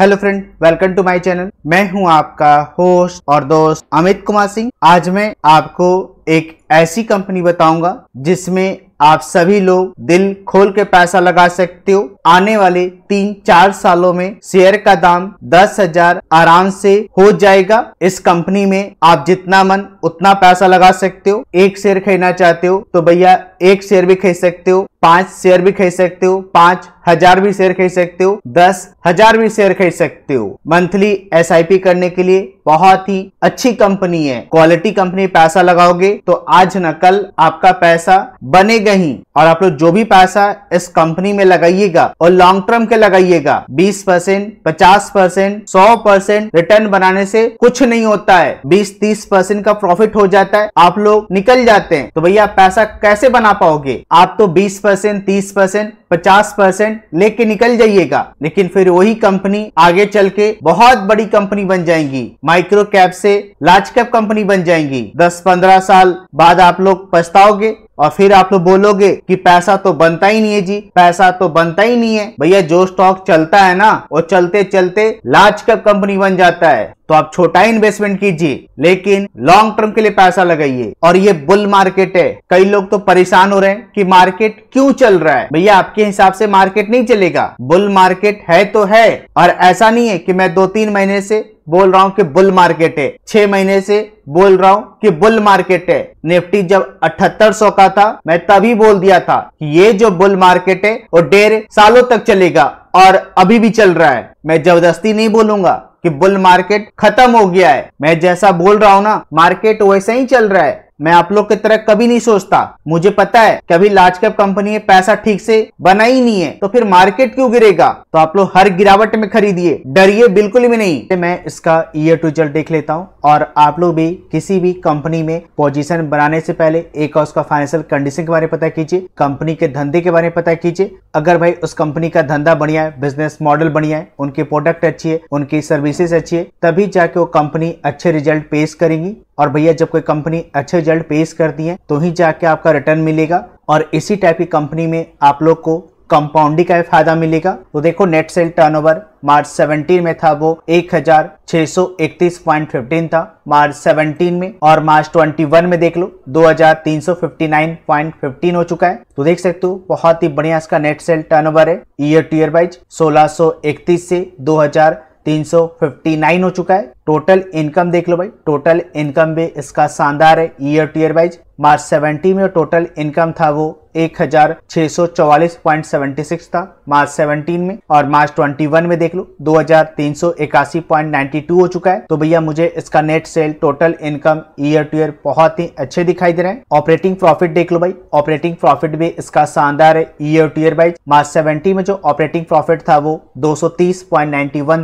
hello friend welcome to my channel मैं हूं आपका होस्ट और दोस्त अमित कुमार सिंह आज मैं आपको एक ऐसी कंपनी बताऊंगा जिसमें आप सभी लोग दिल खोल के पैसा लगा सकते हो आने वाले तीन चार सालों में शेयर का दाम दस हजार आराम से हो जाएगा इस कंपनी में आप जितना मन उतना पैसा लगा सकते हो एक शेयर खरीदना चाहते हो तो भैया एक शेयर भी खरीद सकते हो पांच शेयर भी खरीद सकते हो पांच हजार भी शेयर खरीद सकते हो दस हजार भी शेयर खरीद सकते हो मंथली एस करने के लिए बहुत ही अच्छी कंपनी है क्वालिटी कंपनी पैसा लगाओगे तो आज न कल आपका पैसा बनेगा ही और आप लोग जो भी पैसा इस कंपनी में लगाइएगा और लॉन्ग टर्म के लगाइएगा 20 परसेंट पचास परसेंट सौ परसेंट रिटर्न बनाने से कुछ नहीं होता है बीस तीस परसेंट का प्रॉफिट हो जाता है आप लोग निकल जाते हैं तो भैया पैसा कैसे बना पाओगे आप तो बीस परसेंट तीस परसेंट पचास परसेंट लेके निकल जाइएगा लेकिन फिर वही कंपनी आगे चल के बहुत बड़ी कंपनी बन जाएंगी माइक्रो कैप से लार्ज कैप कंपनी बन जाएंगी दस पंद्रह साल बाद आप लोग पछताओगे और फिर आप लोग बोलोगे कि पैसा तो बनता ही नहीं है जी पैसा तो बनता ही नहीं है भैया जो स्टॉक चलता है ना वो चलते चलते लार्ज कैप कंपनी बन जाता है तो आप छोटा इन्वेस्टमेंट कीजिए लेकिन लॉन्ग टर्म के लिए पैसा लगाइए और ये बुल मार्केट है कई लोग तो परेशान हो रहे हैं कि मार्केट क्यों चल रहा है भैया आपके हिसाब से मार्केट नहीं चलेगा बुल मार्केट है तो है और ऐसा नहीं है कि मैं दो तीन महीने से बोल रहा हूँ कि बुल मार्केट है छह महीने से बोल रहा हूँ कि बुल मार्केट है निफ्टी जब अठहत्तर सौ का था मैं तभी बोल दिया था कि ये जो बुल मार्केट है वो डेढ़ सालों तक चलेगा और अभी भी चल रहा है मैं जबरदस्ती नहीं बोलूंगा कि बुल मार्केट खत्म हो गया है मैं जैसा बोल रहा हूँ ना मार्केट वैसा ही चल रहा है मैं आप लोग की तरह कभी नहीं सोचता मुझे पता है कि अभी लार्ज कैप कंपनी पैसा ठीक से बना ही नहीं है तो फिर मार्केट क्यों गिरेगा तो आप लोग हर गिरावट में खरीदिए डरिए बिल्कुल भी नहीं तो मैं इसका ईयर टू रिजल्ट देख लेता हूँ और आप लोग भी किसी भी कंपनी में पोजीशन बनाने से पहले एक और उसका फाइनेंशियल कंडीशन के बारे में पता कीजिए कंपनी के धंधे के बारे में पता कीजिए अगर भाई उस कंपनी का धंधा बढ़िया है बिजनेस मॉडल बढ़िया है उनके प्रोडक्ट अच्छी है उनकी सर्विसेज अच्छी है तभी जाके वो कंपनी अच्छे रिजल्ट पेश करेंगी और भैया जब कोई कंपनी अच्छे रिजल्ट पेश कर दिए तो ही जाके आपका रिटर्न मिलेगा और इसी टाइप की कंपनी में आप लोग को कंपाउंडिंग का फायदा मिलेगा तो देखो नेट सेल टर्नओवर मार्च 17 में था वो 1631.15 था मार्च 17 में और मार्च 21 में देख लो 2359.15 हो चुका है तो देख सकते हो बहुत ही बढ़िया इसका नेट सेल टर्नओवर है ईयर टू ईयर वाइज 1631 से 2000 359 हो चुका है टोटल इनकम देख लो भाई टोटल इनकम भी इसका शानदार है ईयर ईयर वाइज मार्च 70 में टोटल इनकम था वो 1644.76 था मार्च 17 में और मार्च 21 में देख लो 2381.92 हो चुका है तो भैया मुझे इसका net sale total income year to year बहुत ही अच्छे दिखाई दे रहे हैं ऑपरेटिंग प्रॉफिट देख लो भाई ऑपरेटिंग प्रॉफिट भी इसका शानदार है year to year wise March seventy में जो ऑपरेटिंग प्रॉफिट था वो दो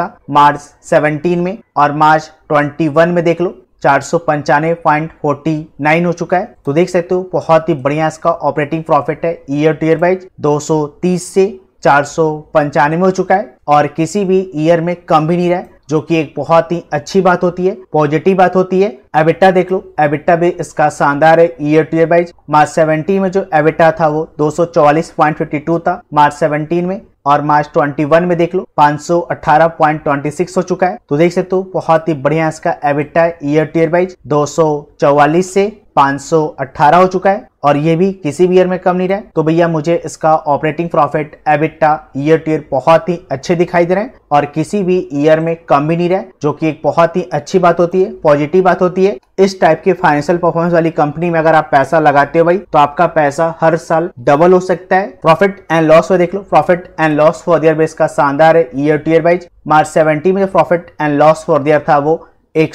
था मार्च सेवनटीन में और मार्च मार्च 21 में देख लो चार हो चुका है तो देख सकते हो बहुत ही बढ़िया इसका ऑपरेटिंग प्रॉफिट है ईयर टू ईयर वाइज 230 से चार हो चुका है और किसी भी ईयर में कम भी नहीं रहा है जो कि एक बहुत ही अच्छी बात होती है पॉजिटिव बात होती है एबिटा देख लो एबिटा भी इसका शानदार है year to year wise March 17 में जो एबिटा था वो दो था मार्च 17 में और मार्च 21 में देख लो 518.26 हो चुका है तो देख सकते हो बहुत ही बढ़िया इसका एबिटा ईयर टीयर वाइज दो से 518 हो चुका है और ये भी किसी भी ईयर में कम नहीं रहा है तो भैया मुझे इसका operating profit EBITDA year to year बहुत ही अच्छे दिखाई दे रहे हैं और किसी भी ईयर में कम भी नहीं रहा जो कि एक बहुत ही अच्छी बात होती है पॉजिटिव बात होती है इस टाइप की फाइनेंशियल परफॉर्मेंस वाली कंपनी में अगर आप पैसा लगाते हो भाई तो आपका पैसा हर साल डबल हो सकता है प्रॉफिट एंड लॉस देख लो profit and loss for the year base का शानदार है year to year wise March seventy में profit and loss for the year था वो एक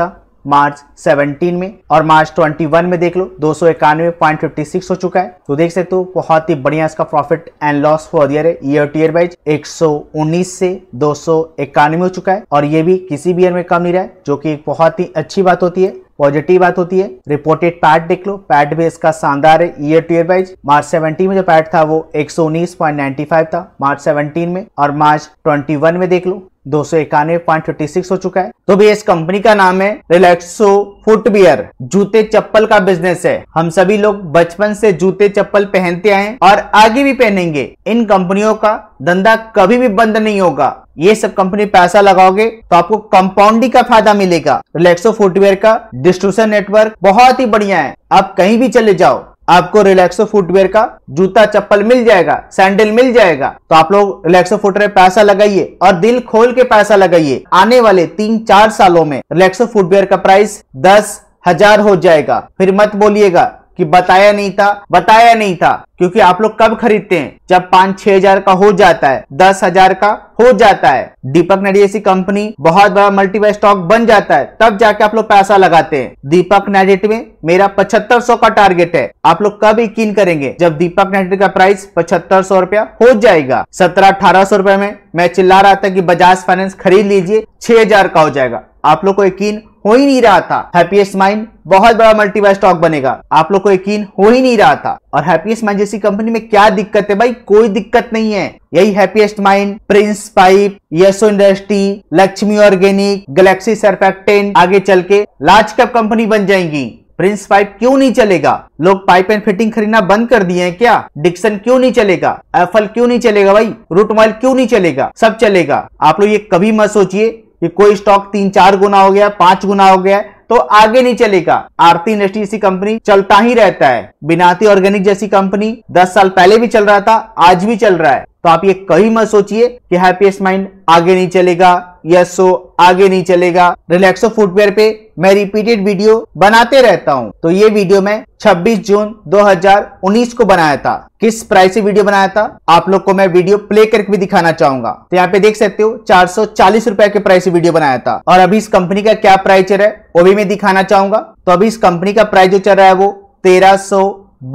था मार्च 17 में और मार्च 21 में देख लो दो हो चुका है तो देख सकते हो बहुत ही बढ़िया इसका profit and loss for year है ईयर टू ईयर वाइज 119 से दो इक्यानवे हो चुका है और ये भी किसी भी ईयर में कम नहीं रहा है जो कि एक बहुत ही अच्छी बात होती है पॉजिटिव बात होती है रिपोर्टेड पैट देख लो पैट भी इसका शानदार है year to year wise March 17 में जो पैट था वो 119.95 था मार्च 17 में और मार्च 21 में देख लो दो सौ इक्यानवे पॉइंट फिफ्टी सिक्स हो चुका है तो भी इस कंपनी का नाम है रिलैक्सो फुटवियर जूते चप्पल का बिजनेस है हम सभी लोग बचपन से जूते चप्पल पहनते आए और आगे भी पहनेंगे इन कंपनियों का धंधा कभी भी बंद नहीं होगा ये सब कंपनी पैसा लगाओगे तो आपको कंपाउंडिंग का फायदा मिलेगा रिलैक्सो फुटवेयर का डिस्ट्रीब्यूशन नेटवर्क बहुत ही बढ़िया है आप कहीं भी चले जाओ आपको रिलैक्सो फुटवेयर का जूता चप्पल मिल जाएगा सैंडल मिल जाएगा तो आप लोग रिलैक्सो फुटवेयर पैसा लगाइए और दिल खोल के पैसा लगाइए आने वाले तीन चार सालों में रिलैक्सो फुटवेयर का प्राइस दस हजार हो जाएगा फिर मत बोलिएगा कि बताया नहीं था बताया नहीं था क्योंकि आप लोग कब खरीदते हैं जब पांच छह हजार का हो जाता है दस हजार का हो जाता है दीपक नेडी ऐसी कंपनी बहुत बड़ा मल्टीपल स्टॉक बन जाता है तब जाके आप लोग पैसा लगाते हैं दीपक नैडेट में मेरा पचहत्तर सौ का टारगेट है आप लोग कब यकीन करेंगे जब दीपक नैडेट का प्राइस पचहत्तर सौ रुपया हो जाएगा सत्रह अठारह सौ रुपए में मैं चिल्ला रहा था कि बजाज फाइनेंस खरीद लीजिए छह हजार का हो जाएगा आप लोग को यकीन हो ही नहीं रहा था हैप्पीएस्ट माइंड बहुत बड़ा मल्टीवर स्टॉक बनेगा आप लोग को यकीन हो ही नहीं रहा था और हैप्पीएस्ट माइंड जैसी कंपनी में क्या दिक्कत है भाई कोई दिक्कत नहीं है यही happiest mind prince pipe Yasho industry Laxmi organic galaxy surfactant आगे चल के लार्ज कैप कंपनी बन जाएंगी प्रिंस पाइप क्यों नहीं चलेगा लोग पाइप एंड फिटिंग खरीदना बंद कर दिए हैं क्या डिक्सन क्यों नहीं चलेगा एफल क्यों नहीं चलेगा भाई रूट मॉल क्यों नहीं चलेगा सब चलेगा आप लोग ये कभी मत सोचिए कि कोई स्टॉक तीन चार गुना हो गया पांच गुना हो गया तो आगे नहीं चलेगा आरती इंडस्ट्री जैसी कंपनी चलता ही रहता है बिनाती ऑर्गेनिक जैसी कंपनी दस साल पहले भी चल रहा था आज भी चल रहा है तो आप ये कभी मत सोचिए कि हैप्पीएस्ट माइंड आगे नहीं चलेगा यस सो आगे नहीं चलेगा रिलैक्सो फुटवेयर पे मैं रिपीटेड वीडियो बनाते रहता हूँ तो ये वीडियो मैं 26 जून 2019 को बनाया था किस प्राइस से वीडियो बनाया था आप लोग को मैं वीडियो प्ले करके भी दिखाना चाहूंगा तो यहाँ पे देख सकते हो चार सौ के प्राइस से वीडियो बनाया था और अभी इस कंपनी का क्या प्राइस चल रहा है वो भी मैं दिखाना चाहूंगा तो अभी इस कंपनी का प्राइस जो चल रहा है वो तेरह सौ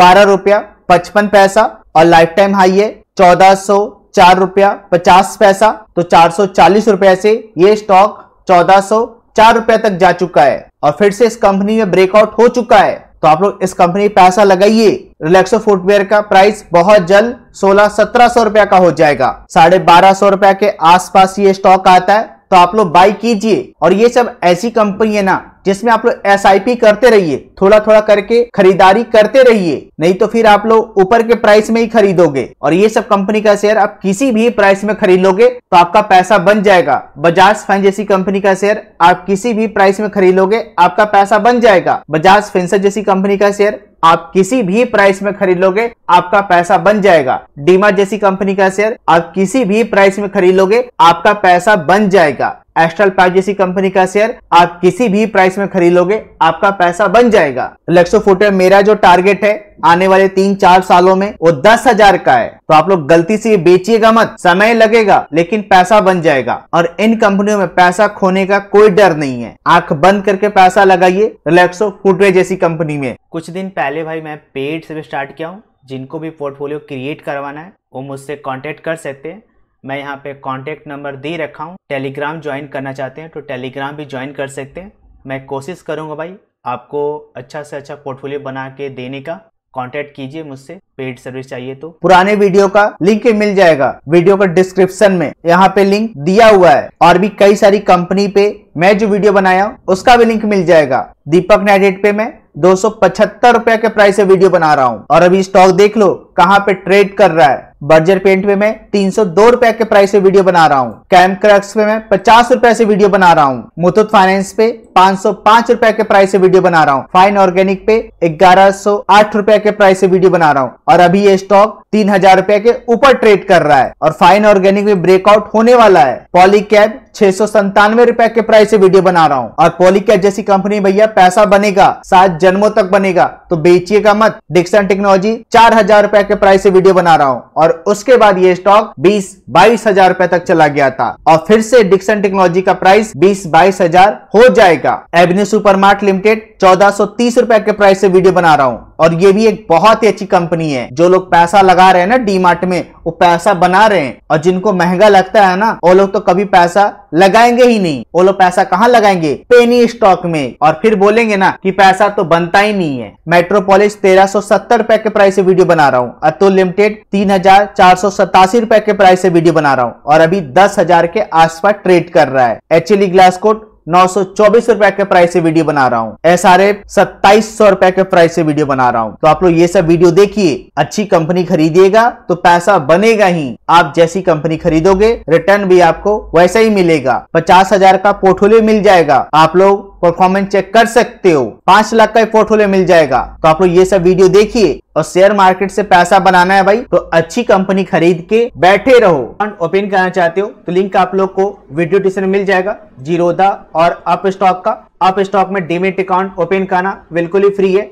बारह रुपया पचपन पैसा और लाइफ टाइम हाई है चौदह सौ चार रुपया पचास पैसा तो चार सौ चालीस रुपया से ये स्टॉक चौदह सौ चार रुपया तक जा चुका है और फिर से इस कंपनी में ब्रेकआउट हो चुका है तो आप लोग इस कंपनी पैसा लगाइए रिलैक्सो फुटवेयर का प्राइस बहुत जल्द सोलह सत्रह सौ रुपया का हो जाएगा साढ़े बारह सौ रुपया के आसपास ये स्टॉक आता है तो आप लोग बाई कीजिए और ये सब ऐसी कंपनी है ना जिसमें आप लोग एस करते रहिए थोड़ा थोड़ा करके खरीदारी करते रहिए नहीं तो फिर आप लोग ऊपर के प्राइस में ही खरीदोगे और ये सब कंपनी का शेयर आप किसी भी प्राइस में खरीद लोगे तो आपका पैसा बन जाएगा बजाज फाइन जैसी कंपनी का शेयर आप किसी भी प्राइस में खरीदोगे आपका पैसा बन जाएगा बजाज फिंसर जैसी कंपनी का शेयर आप किसी भी प्राइस में खरीद लोगे आपका पैसा बन जाएगा डीमा जैसी कंपनी का शेयर आप किसी भी प्राइस में खरीद लोगे आपका पैसा बन जाएगा एस्ट्रल पैक जैसी कंपनी का शेयर आप किसी भी प्राइस में खरीद लोगे आपका पैसा बन जाएगा लेक्सो फोटो मेरा जो टारगेट है आने वाले तीन चार सालों में वो दस हजार का है तो आप लोग गलती से ये बेचिएगा मत समय लगेगा लेकिन पैसा बन जाएगा और इन कंपनियों में पैसा खोने का कोई डर नहीं है आंख बंद करके पैसा लगाइए रिलैक्सो फुटवे जैसी कंपनी में कुछ दिन पहले भाई मैं पेड से भी स्टार्ट किया हूँ जिनको भी पोर्टफोलियो क्रिएट करवाना है वो मुझसे कॉन्टेक्ट कर सकते हैं मैं यहाँ पे कॉन्टेक्ट नंबर दे रखा हूँ टेलीग्राम ज्वाइन करना चाहते हैं तो टेलीग्राम भी ज्वाइन कर सकते हैं मैं कोशिश करूँगा भाई आपको अच्छा से अच्छा पोर्टफोलियो बना के देने का कांटेक्ट कीजिए मुझसे पेड सर्विस चाहिए तो पुराने वीडियो का लिंक मिल जाएगा वीडियो का डिस्क्रिप्शन में यहाँ पे लिंक दिया हुआ है और भी कई सारी कंपनी पे मैं जो वीडियो बनाया उसका भी लिंक मिल जाएगा दीपक नाइट पे मैं दो सौ के प्राइस से वीडियो बना रहा हूँ और अभी स्टॉक देख लो कहां पे ट्रेड कर रहा है बर्जर पेंट पे मैं तीन सौ दो रुपए के प्राइस पे वीडियो बना रहा हूँ कैम क्रक्स पे मैं पचास रुपए से वीडियो बना रहा हूँ मुथुत फाइनेंस पे पांच सौ पांच रुपए के प्राइस से वीडियो बना रहा हूँ फाइन ऑर्गेनिक पे ग्यारह सौ आठ रुपए के प्राइस से वीडियो बना रहा हूँ और अभी ये स्टॉक तीन हजार रुपए के ऊपर ट्रेड कर रहा है और फाइन ऑर्गेनिक में ब्रेकआउट होने वाला है पॉलीकैब छह सौ संतानवे रुपए के प्राइस से वीडियो बना रहा हूँ और पॉलीकैब जैसी कंपनी भैया पैसा बनेगा सात जन्मों तक बनेगा तो बेचिएगा मत डिक्सन टेक्नोलॉजी चार हजार रुपए रुपए के प्राइस से वीडियो बना रहा हूं और उसके बाद ये स्टॉक बीस बाईस हजार रुपए तक चला गया था और फिर से डिक्सन टेक्नोलॉजी का प्राइस बीस बाईस हजार हो जाएगा एबनी सुपरमार्ट लिमिटेड चौदह सौ तीस रुपए के प्राइस से वीडियो बना रहा हूँ और ये भी एक बहुत ही अच्छी कंपनी है जो लोग पैसा लगा रहे हैं ना डीमार्ट में वो पैसा बना रहे हैं और जिनको महंगा लगता है ना वो लोग तो कभी पैसा लगाएंगे ही नहीं वो लोग पैसा कहाँ लगाएंगे पेनी स्टॉक में और फिर बोलेंगे ना कि पैसा तो बनता ही नहीं है मेट्रोपोलिस तेरह सौ सत्तर रुपए के प्राइस से वीडियो बना रहा हूँ अतुल लिमिटेड तीन हजार चार सौ सतासी रुपए के प्राइस से वीडियो बना रहा हूँ और अभी दस हजार के आसपास ट्रेड कर रहा है एच एल ग्लासकोट नौ सौ चौबीस रुपए के प्राइस से वीडियो बना रहा हूँ एस आर एफ सत्ताईस सौ रुपए के प्राइस से वीडियो बना रहा हूँ तो आप लोग ये सब वीडियो देखिए अच्छी कंपनी खरीदिएगा तो पैसा बनेगा ही आप जैसी कंपनी खरीदोगे रिटर्न भी आपको वैसा ही मिलेगा पचास हजार का पोर्टफोलियो मिल जाएगा आप लोग परफॉर्मेंस चेक कर सकते हो पांच लाख का पोर्टफोलियो मिल जाएगा तो आप लोग ये सब वीडियो देखिए और शेयर मार्केट से पैसा बनाना है भाई तो अच्छी कंपनी खरीद के बैठे रहो अकाउंट ओपन करना चाहते हो तो लिंक आप लोग को वीडियो डिस्क्रिप्शन मिल जाएगा जीरोदा और अप स्टॉक का अप स्टॉक में डीमेट अकाउंट ओपन करना बिल्कुल ही फ्री है